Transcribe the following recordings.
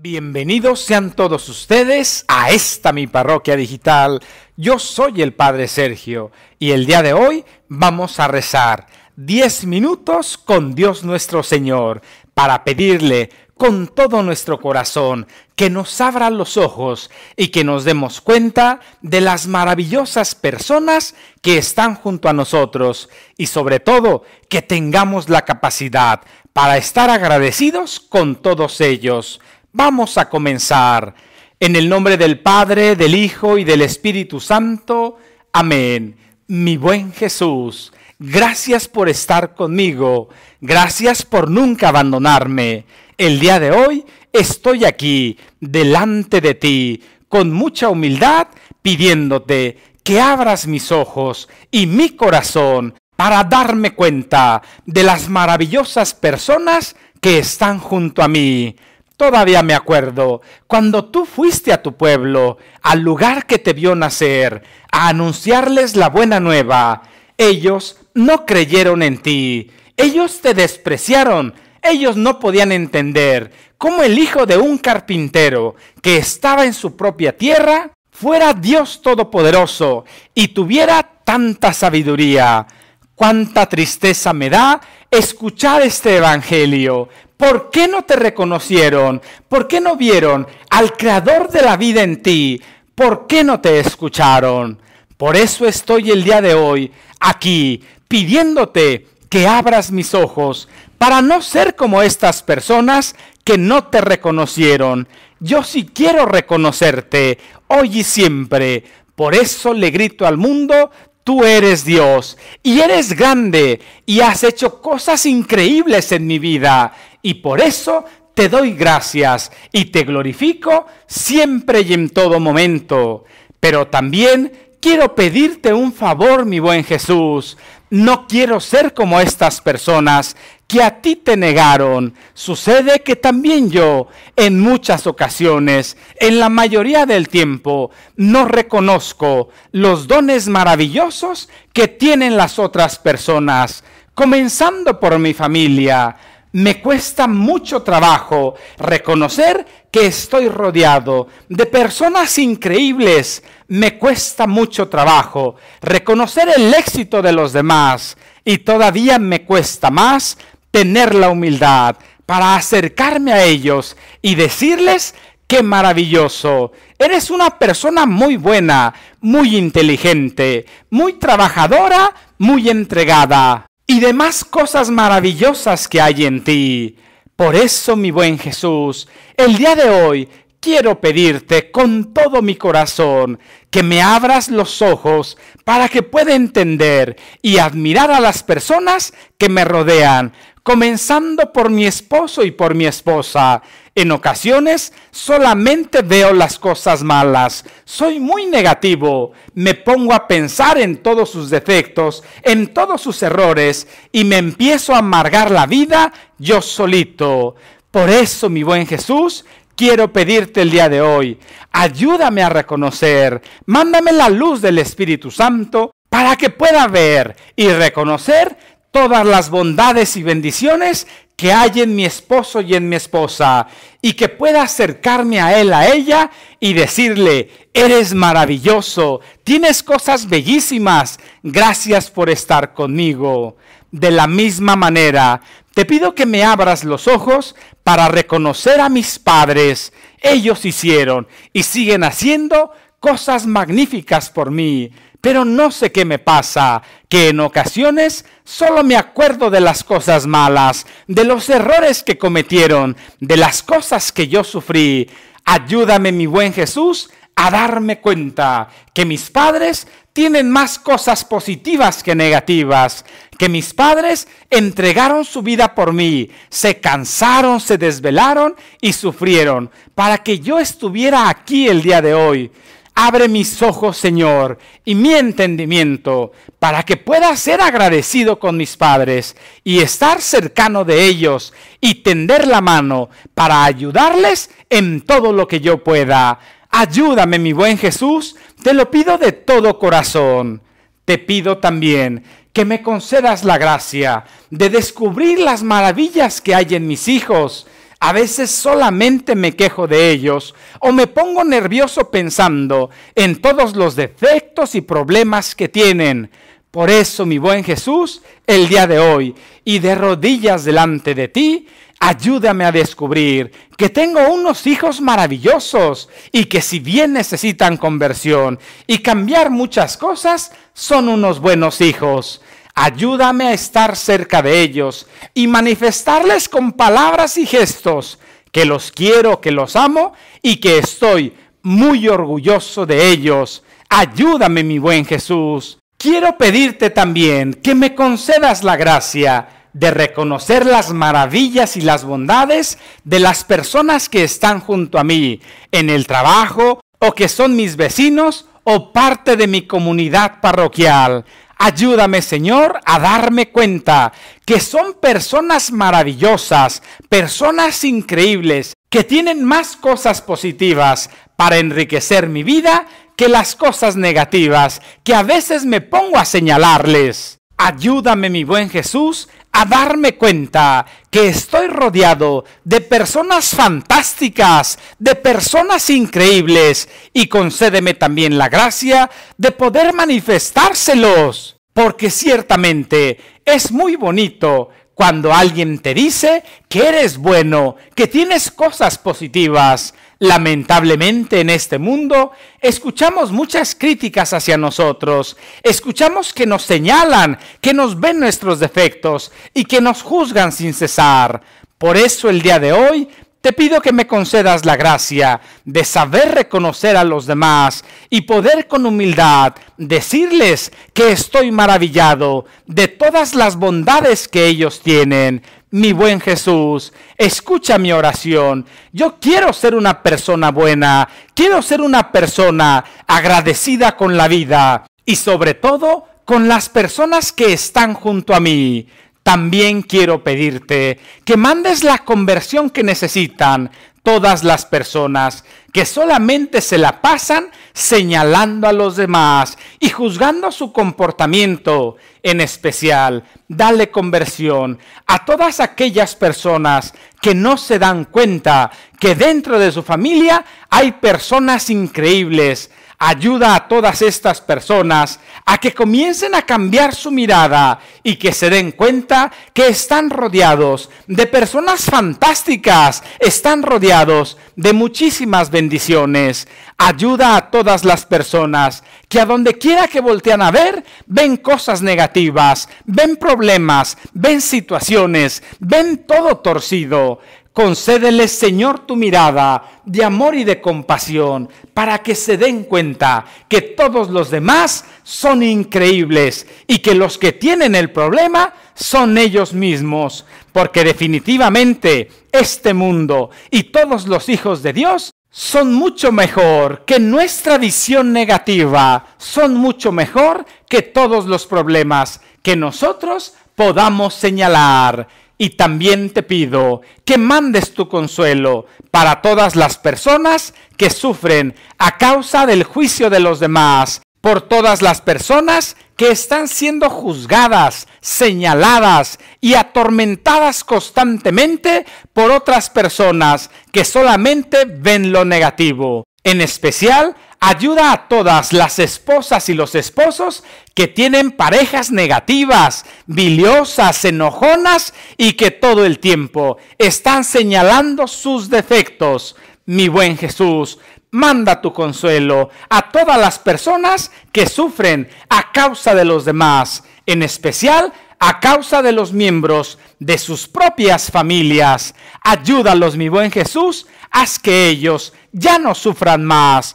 Bienvenidos sean todos ustedes a esta mi parroquia digital. Yo soy el Padre Sergio y el día de hoy vamos a rezar 10 minutos con Dios nuestro Señor para pedirle con todo nuestro corazón que nos abra los ojos y que nos demos cuenta de las maravillosas personas que están junto a nosotros y sobre todo que tengamos la capacidad para estar agradecidos con todos ellos Vamos a comenzar. En el nombre del Padre, del Hijo y del Espíritu Santo. Amén. Mi buen Jesús, gracias por estar conmigo. Gracias por nunca abandonarme. El día de hoy estoy aquí, delante de ti, con mucha humildad, pidiéndote que abras mis ojos y mi corazón para darme cuenta de las maravillosas personas que están junto a mí. Todavía me acuerdo cuando tú fuiste a tu pueblo, al lugar que te vio nacer, a anunciarles la buena nueva. Ellos no creyeron en ti, ellos te despreciaron, ellos no podían entender cómo el hijo de un carpintero que estaba en su propia tierra fuera Dios Todopoderoso y tuviera tanta sabiduría. Cuánta tristeza me da escuchar este Evangelio, ¿Por qué no te reconocieron? ¿Por qué no vieron al creador de la vida en ti? ¿Por qué no te escucharon? Por eso estoy el día de hoy aquí pidiéndote que abras mis ojos para no ser como estas personas que no te reconocieron. Yo sí quiero reconocerte hoy y siempre. Por eso le grito al mundo, tú eres Dios y eres grande y has hecho cosas increíbles en mi vida y por eso te doy gracias y te glorifico siempre y en todo momento. Pero también quiero pedirte un favor, mi buen Jesús. No quiero ser como estas personas que a ti te negaron. Sucede que también yo, en muchas ocasiones, en la mayoría del tiempo, no reconozco los dones maravillosos que tienen las otras personas, comenzando por mi familia me cuesta mucho trabajo reconocer que estoy rodeado de personas increíbles. Me cuesta mucho trabajo reconocer el éxito de los demás. Y todavía me cuesta más tener la humildad para acercarme a ellos y decirles, qué maravilloso, eres una persona muy buena, muy inteligente, muy trabajadora, muy entregada y demás cosas maravillosas que hay en ti. Por eso, mi buen Jesús, el día de hoy quiero pedirte con todo mi corazón que me abras los ojos para que pueda entender y admirar a las personas que me rodean, comenzando por mi esposo y por mi esposa. En ocasiones solamente veo las cosas malas, soy muy negativo, me pongo a pensar en todos sus defectos, en todos sus errores y me empiezo a amargar la vida yo solito. Por eso, mi buen Jesús, quiero pedirte el día de hoy, ayúdame a reconocer, mándame la luz del Espíritu Santo para que pueda ver y reconocer todas las bondades y bendiciones que hay en mi esposo y en mi esposa, y que pueda acercarme a él, a ella, y decirle, eres maravilloso, tienes cosas bellísimas, gracias por estar conmigo. De la misma manera, te pido que me abras los ojos para reconocer a mis padres. Ellos hicieron y siguen haciendo cosas magníficas por mí. Pero no sé qué me pasa, que en ocasiones solo me acuerdo de las cosas malas, de los errores que cometieron, de las cosas que yo sufrí. Ayúdame, mi buen Jesús, a darme cuenta que mis padres tienen más cosas positivas que negativas, que mis padres entregaron su vida por mí, se cansaron, se desvelaron y sufrieron para que yo estuviera aquí el día de hoy. Abre mis ojos, Señor, y mi entendimiento, para que pueda ser agradecido con mis padres y estar cercano de ellos y tender la mano para ayudarles en todo lo que yo pueda. Ayúdame, mi buen Jesús, te lo pido de todo corazón. Te pido también que me concedas la gracia de descubrir las maravillas que hay en mis hijos a veces solamente me quejo de ellos o me pongo nervioso pensando en todos los defectos y problemas que tienen. Por eso, mi buen Jesús, el día de hoy y de rodillas delante de ti, ayúdame a descubrir que tengo unos hijos maravillosos y que si bien necesitan conversión y cambiar muchas cosas, son unos buenos hijos. Ayúdame a estar cerca de ellos y manifestarles con palabras y gestos que los quiero, que los amo y que estoy muy orgulloso de ellos. Ayúdame, mi buen Jesús. Quiero pedirte también que me concedas la gracia de reconocer las maravillas y las bondades de las personas que están junto a mí, en el trabajo, o que son mis vecinos, o parte de mi comunidad parroquial. Ayúdame, Señor, a darme cuenta que son personas maravillosas, personas increíbles, que tienen más cosas positivas para enriquecer mi vida que las cosas negativas que a veces me pongo a señalarles. Ayúdame, mi buen Jesús, a darme cuenta que estoy rodeado de personas fantásticas, de personas increíbles, y concédeme también la gracia de poder manifestárselos, porque ciertamente es muy bonito cuando alguien te dice que eres bueno, que tienes cosas positivas, Lamentablemente en este mundo escuchamos muchas críticas hacia nosotros, escuchamos que nos señalan, que nos ven nuestros defectos y que nos juzgan sin cesar. Por eso el día de hoy te pido que me concedas la gracia de saber reconocer a los demás y poder con humildad decirles que estoy maravillado de todas las bondades que ellos tienen mi buen Jesús, escucha mi oración. Yo quiero ser una persona buena, quiero ser una persona agradecida con la vida y sobre todo con las personas que están junto a mí. También quiero pedirte que mandes la conversión que necesitan todas las personas que solamente se la pasan señalando a los demás y juzgando su comportamiento en especial, dale conversión a todas aquellas personas que no se dan cuenta que dentro de su familia hay personas increíbles, Ayuda a todas estas personas a que comiencen a cambiar su mirada y que se den cuenta que están rodeados de personas fantásticas, están rodeados de muchísimas bendiciones. Ayuda a todas las personas que a donde quiera que voltean a ver, ven cosas negativas, ven problemas, ven situaciones, ven todo torcido. Concédele, Señor, tu mirada de amor y de compasión, para que se den cuenta que todos los demás son increíbles y que los que tienen el problema son ellos mismos, porque definitivamente este mundo y todos los hijos de Dios son mucho mejor que nuestra visión negativa, son mucho mejor que todos los problemas que nosotros podamos señalar. Y también te pido que mandes tu consuelo para todas las personas que sufren a causa del juicio de los demás, por todas las personas que están siendo juzgadas, señaladas y atormentadas constantemente por otras personas que solamente ven lo negativo, en especial Ayuda a todas las esposas y los esposos que tienen parejas negativas, biliosas, enojonas y que todo el tiempo están señalando sus defectos. Mi buen Jesús, manda tu consuelo a todas las personas que sufren a causa de los demás, en especial a causa de los miembros de sus propias familias. Ayúdalos, mi buen Jesús, haz que ellos ya no sufran más,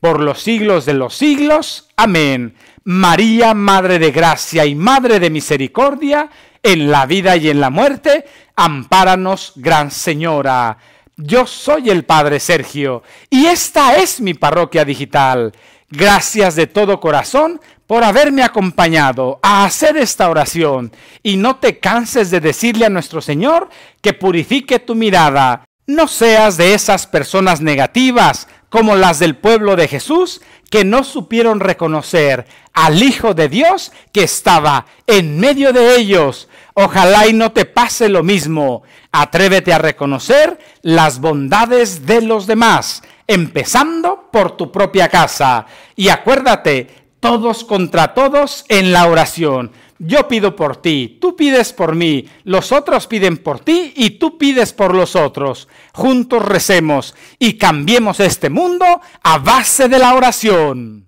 por los siglos de los siglos. Amén. María, Madre de Gracia y Madre de Misericordia, en la vida y en la muerte, ampáranos, Gran Señora. Yo soy el Padre Sergio y esta es mi parroquia digital. Gracias de todo corazón por haberme acompañado a hacer esta oración y no te canses de decirle a nuestro Señor que purifique tu mirada. No seas de esas personas negativas como las del pueblo de Jesús, que no supieron reconocer al Hijo de Dios que estaba en medio de ellos. Ojalá y no te pase lo mismo. Atrévete a reconocer las bondades de los demás, empezando por tu propia casa. Y acuérdate, todos contra todos en la oración. Yo pido por ti, tú pides por mí, los otros piden por ti y tú pides por los otros. Juntos recemos y cambiemos este mundo a base de la oración.